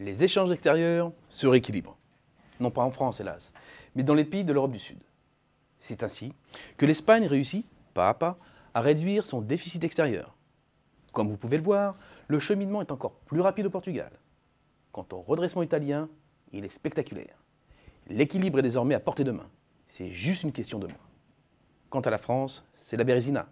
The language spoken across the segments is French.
les échanges extérieurs se rééquilibrent. Non pas en France, hélas, mais dans les pays de l'Europe du Sud. C'est ainsi que l'Espagne réussit, pas à pas, à réduire son déficit extérieur. Comme vous pouvez le voir, le cheminement est encore plus rapide au Portugal. Quant au redressement italien, il est spectaculaire. L'équilibre est désormais à portée de main. C'est juste une question de mois. Quant à la France, c'est la bérésina.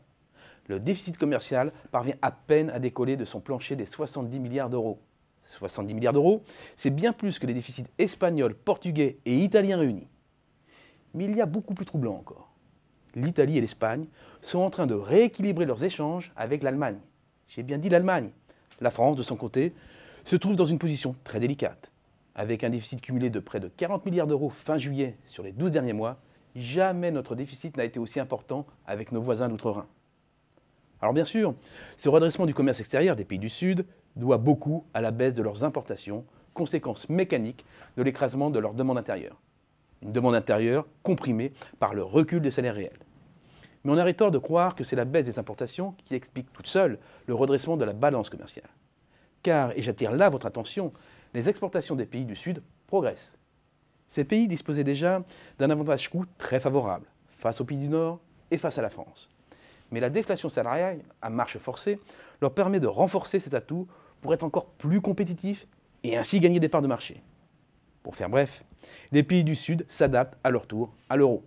Le déficit commercial parvient à peine à décoller de son plancher des 70 milliards d'euros. 70 milliards d'euros, c'est bien plus que les déficits espagnols, portugais et italiens réunis. Mais il y a beaucoup plus troublant encore. L'Italie et l'Espagne sont en train de rééquilibrer leurs échanges avec l'Allemagne. J'ai bien dit l'Allemagne. La France, de son côté, se trouve dans une position très délicate. Avec un déficit cumulé de près de 40 milliards d'euros fin juillet sur les 12 derniers mois, jamais notre déficit n'a été aussi important avec nos voisins d'outre-Rhin. Alors bien sûr, ce redressement du commerce extérieur des pays du Sud doit beaucoup à la baisse de leurs importations, conséquence mécanique de l'écrasement de leur demande intérieure. Une demande intérieure comprimée par le recul des salaires réels. Mais on a tort de croire que c'est la baisse des importations qui explique toute seule le redressement de la balance commerciale. Car, et j'attire là votre attention, les exportations des pays du Sud progressent. Ces pays disposaient déjà d'un avantage coût très favorable face aux pays du Nord et face à la France. Mais la déflation salariale, à marche forcée, leur permet de renforcer cet atout pour être encore plus compétitifs et ainsi gagner des parts de marché. Pour faire bref, les pays du Sud s'adaptent à leur tour à l'euro.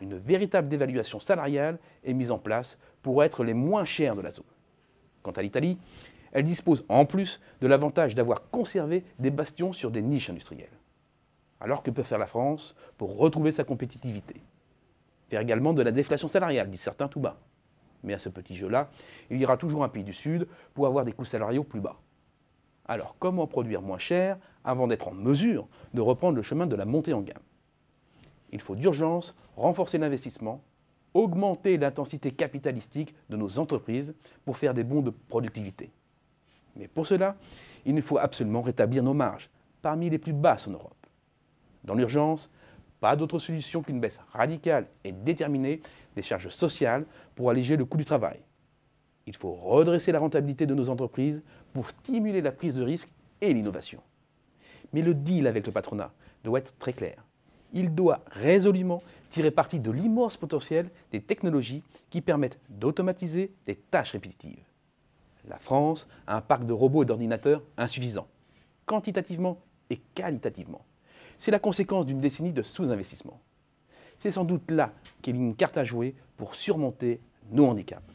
Une véritable dévaluation salariale est mise en place pour être les moins chers de la zone. Quant à l'Italie, elle dispose en plus de l'avantage d'avoir conservé des bastions sur des niches industrielles. Alors que peut faire la France pour retrouver sa compétitivité Faire également de la déflation salariale, disent certains tout bas mais à ce petit jeu-là, il y aura toujours un pays du Sud pour avoir des coûts salariaux plus bas. Alors comment produire moins cher avant d'être en mesure de reprendre le chemin de la montée en gamme Il faut d'urgence renforcer l'investissement, augmenter l'intensité capitalistique de nos entreprises pour faire des bons de productivité. Mais pour cela, il nous faut absolument rétablir nos marges, parmi les plus basses en Europe. Dans l'urgence, pas d'autre solution qu'une baisse radicale et déterminée des charges sociales pour alléger le coût du travail. Il faut redresser la rentabilité de nos entreprises pour stimuler la prise de risque et l'innovation. Mais le deal avec le patronat doit être très clair. Il doit résolument tirer parti de l'immense potentiel des technologies qui permettent d'automatiser les tâches répétitives. La France a un parc de robots et d'ordinateurs insuffisant, quantitativement et qualitativement. C'est la conséquence d'une décennie de sous-investissement. C'est sans doute là qu'il y a une carte à jouer pour surmonter nos handicaps.